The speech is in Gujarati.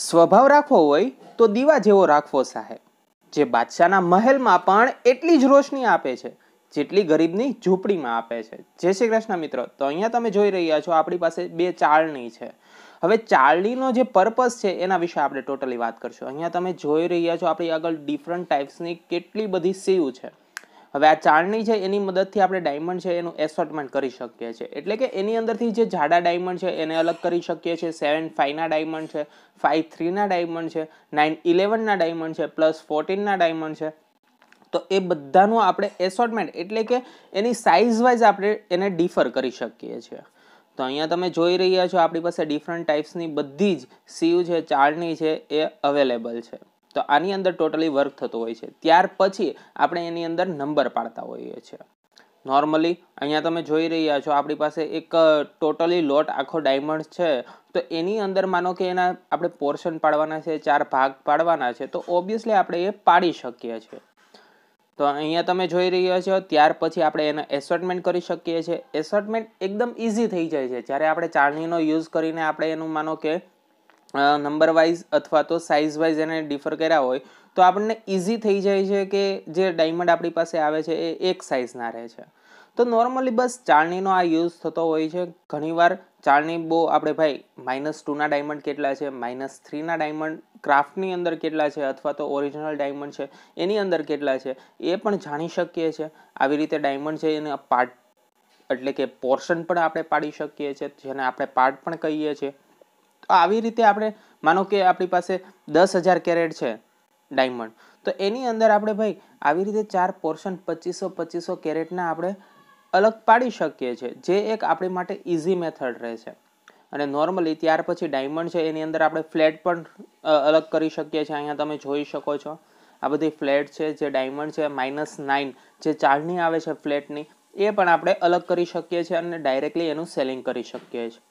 સ્વભાવ રાખવો હોય તો દીવા જેવો રાખવો સાહેબ જે બાદશાહના મહેલમાં પણ એટલી જ રોશની આપે છે જેટલી ગરીબની ઝૂંપડીમાં આપે છે જય શ્રી કૃષ્ણ મિત્રો તો અહીંયા તમે જોઈ રહ્યા છો આપણી પાસે બે ચાળણી છે હવે ચાળણીનો જે પર્પસ છે એના વિશે આપણે ટોટલી વાત કરશું અહીંયા તમે જોઈ રહ્યા છો આપણી આગળ ડિફરન્ટ ટાઈપ્સની કેટલી બધી સીવ છે હવે આ ચાળની છે એની મદદથી આપણે ડાયમંડ છે એનું એસોર્ટમેન્ટ કરી શકીએ છીએ એટલે કે એની અંદરથી જે જાડા ડાયમંડ છે એને અલગ કરી શકીએ છીએ સેવન ફાઇવના ડાયમંડ છે ફાઇવ થ્રીના ડાયમંડ છે નાઇન ઇલેવનના ડાયમંડ છે પ્લસ ફોર્ટીનના ડાયમંડ છે તો એ બધાનું આપણે એસોર્ટમેન્ટ એટલે કે એની સાઇઝ વાઇઝ આપણે એને ડિફર કરી શકીએ છીએ તો અહીંયા તમે જોઈ રહ્યા છો આપણી પાસે ડિફરન્ટ ટાઈપ્સની બધી જ સીયુ છે ચાળની છે એ અવેલેબલ છે તો આની અંદર ટોટલી વર્ક થતો હોય છે ત્યાર પછી આપણે એની અંદર નંબર પાડતા હોઈએ છીએ નોર્મલી અહીંયા તમે જોઈ રહ્યા છો આપણી પાસે એક ટોટલી લોટ આખો ડાયમંડ છે તો એની અંદર માનો કે એના આપણે પોર્શન પાડવાના છે ચાર ભાગ પાડવાના છે તો ઓબ્વિયસલી આપણે એ પાડી શકીએ છીએ તો અહીંયા તમે જોઈ રહ્યા છો ત્યાર પછી આપણે એને એસોર્ટમેન્ટ કરી શકીએ છીએ એસોર્ટમેન્ટ એકદમ ઇઝી થઈ જાય છે જ્યારે આપણે ચાળણીનો યુઝ કરીને આપણે એનું માનો કે નંબર વાઇઝ અથવા તો સાઇઝ વાઇઝ એને ડિફર કર્યા હોય તો આપણને ઇઝી થઈ જાય છે કે જે ડાયમંડ આપણી પાસે આવે છે એ એક સાઇઝના રહે છે તો નોર્મલી બસ ચાળણીનો આ યુઝ થતો હોય છે ઘણીવાર ચાળણી બહુ આપણે ભાઈ માઇનસ ટુના ડાયમંડ કેટલા છે માઇનસ થ્રીના ડાયમંડ ક્રાફ્ટની અંદર કેટલા છે અથવા તો ઓરિજિનલ ડાયમંડ છે એની અંદર કેટલા છે એ પણ જાણી શકીએ છીએ આવી રીતે ડાયમંડ છે એને પાર્ટ એટલે કે પોર્શન પણ આપણે પાડી શકીએ છીએ જેને આપણે પાર્ટ પણ કહીએ છીએ આવી રીતે આપણે માનો કે આપણી પાસે દસ હજાર કેરેટ છે ડાયમંડ તો એની અંદર આપણે ભાઈ આવી રીતે ચાર પોર્શન પચીસો પચીસો કેરેટના આપણે અલગ પાડી શકીએ છીએ જે એક આપણી માટે ઇઝી મેથડ રહે છે અને નોર્મલી ત્યાર પછી ડાયમંડ છે એની અંદર આપણે ફ્લેટ પણ અલગ કરી શકીએ છીએ અહીંયા તમે જોઈ શકો છો આ બધી ફ્લેટ છે જે ડાયમંડ છે માઇનસ નાઇન જે ચાળની આવે છે ફ્લેટની એ પણ આપણે અલગ કરી શકીએ છીએ અને ડાયરેક્ટલી એનું સેલિંગ કરી શકીએ છીએ